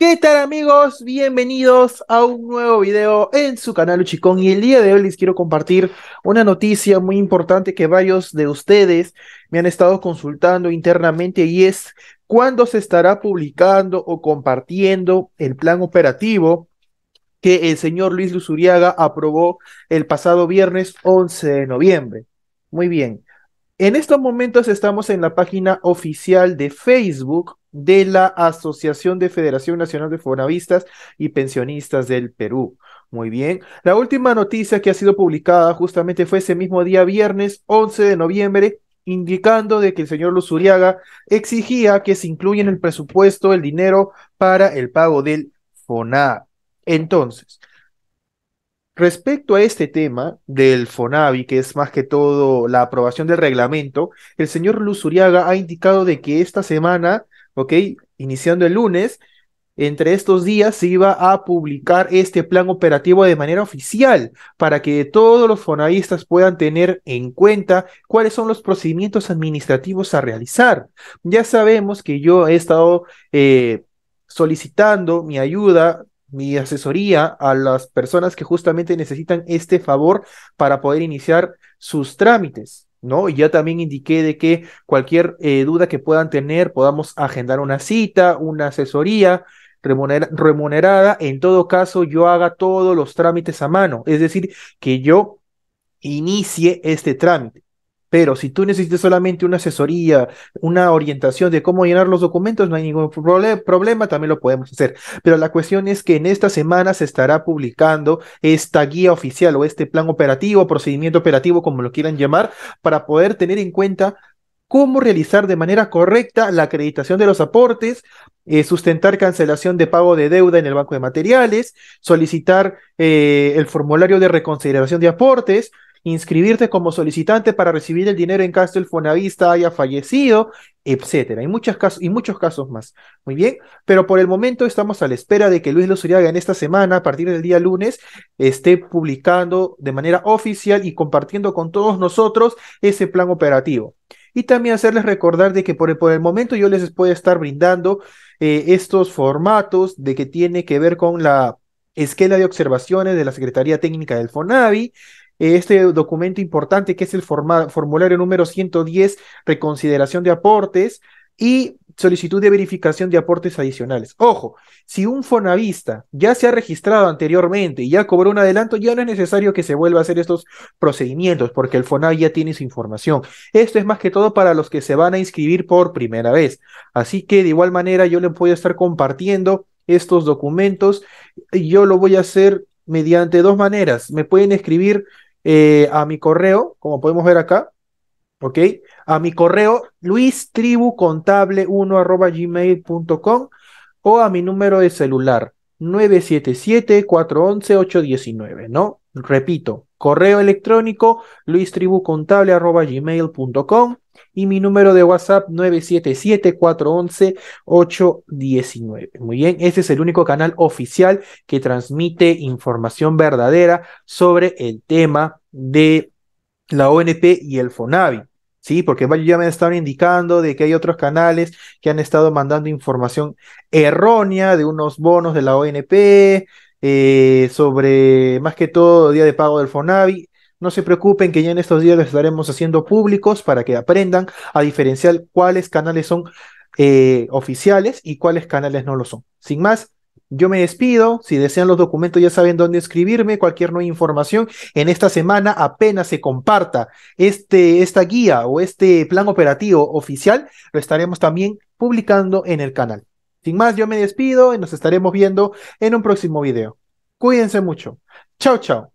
¿Qué tal amigos? Bienvenidos a un nuevo video en su canal Uchicón y el día de hoy les quiero compartir una noticia muy importante que varios de ustedes me han estado consultando internamente y es cuándo se estará publicando o compartiendo el plan operativo que el señor Luis Luzuriaga aprobó el pasado viernes 11 de noviembre. Muy bien. En estos momentos estamos en la página oficial de Facebook de la Asociación de Federación Nacional de Fonavistas y Pensionistas del Perú. Muy bien. La última noticia que ha sido publicada justamente fue ese mismo día, viernes 11 de noviembre, indicando de que el señor Luzuriaga exigía que se incluya en el presupuesto el dinero para el pago del FONA. Entonces, Respecto a este tema del FONAVI, que es más que todo la aprobación del reglamento, el señor Luzuriaga ha indicado de que esta semana ¿ok? Iniciando el lunes, entre estos días se iba a publicar este plan operativo de manera oficial para que todos los fonavistas puedan tener en cuenta cuáles son los procedimientos administrativos a realizar. Ya sabemos que yo he estado eh, solicitando mi ayuda, mi asesoría a las personas que justamente necesitan este favor para poder iniciar sus trámites. ¿no? ya también indiqué de que cualquier eh, duda que puedan tener, podamos agendar una cita, una asesoría remunerada. En todo caso, yo haga todos los trámites a mano, es decir, que yo inicie este trámite. Pero si tú necesitas solamente una asesoría, una orientación de cómo llenar los documentos, no hay ningún problema, también lo podemos hacer. Pero la cuestión es que en esta semana se estará publicando esta guía oficial o este plan operativo, procedimiento operativo, como lo quieran llamar, para poder tener en cuenta cómo realizar de manera correcta la acreditación de los aportes, eh, sustentar cancelación de pago de deuda en el banco de materiales, solicitar eh, el formulario de reconsideración de aportes, inscribirte como solicitante para recibir el dinero en caso el fonavista haya fallecido, etcétera. muchos casos, y muchos casos más. Muy bien, pero por el momento estamos a la espera de que Luis Lozuriaga en esta semana, a partir del día lunes, esté publicando de manera oficial y compartiendo con todos nosotros ese plan operativo. Y también hacerles recordar de que por el, momento yo les a estar brindando eh, estos formatos de que tiene que ver con la esquela de observaciones de la Secretaría Técnica del FONAVI, este documento importante que es el formulario número 110, reconsideración de aportes y solicitud de verificación de aportes adicionales. Ojo, si un fonavista ya se ha registrado anteriormente y ya cobró un adelanto, ya no es necesario que se vuelva a hacer estos procedimientos porque el FONAV ya tiene su información. Esto es más que todo para los que se van a inscribir por primera vez. Así que de igual manera yo les voy a estar compartiendo estos documentos. Yo lo voy a hacer mediante dos maneras. Me pueden escribir eh, a mi correo, como podemos ver acá, ¿ok? A mi correo luistribucontable1.gmail.com o a mi número de celular 977-411-819, ¿no? Repito, Correo electrónico luistribucontable.gmail.com y mi número de WhatsApp 977-411-819. Muy bien, este es el único canal oficial que transmite información verdadera sobre el tema de la ONP y el FONAVI. Sí, porque ya me estaban indicando de que hay otros canales que han estado mandando información errónea de unos bonos de la ONP, eh, sobre más que todo día de pago del Fonavi. No se preocupen que ya en estos días lo estaremos haciendo públicos para que aprendan a diferenciar cuáles canales son eh, oficiales y cuáles canales no lo son. Sin más, yo me despido. Si desean los documentos ya saben dónde escribirme. Cualquier nueva información en esta semana apenas se comparta este, esta guía o este plan operativo oficial, lo estaremos también publicando en el canal. Sin más, yo me despido y nos estaremos viendo en un próximo video. Cuídense mucho. Chao, chao.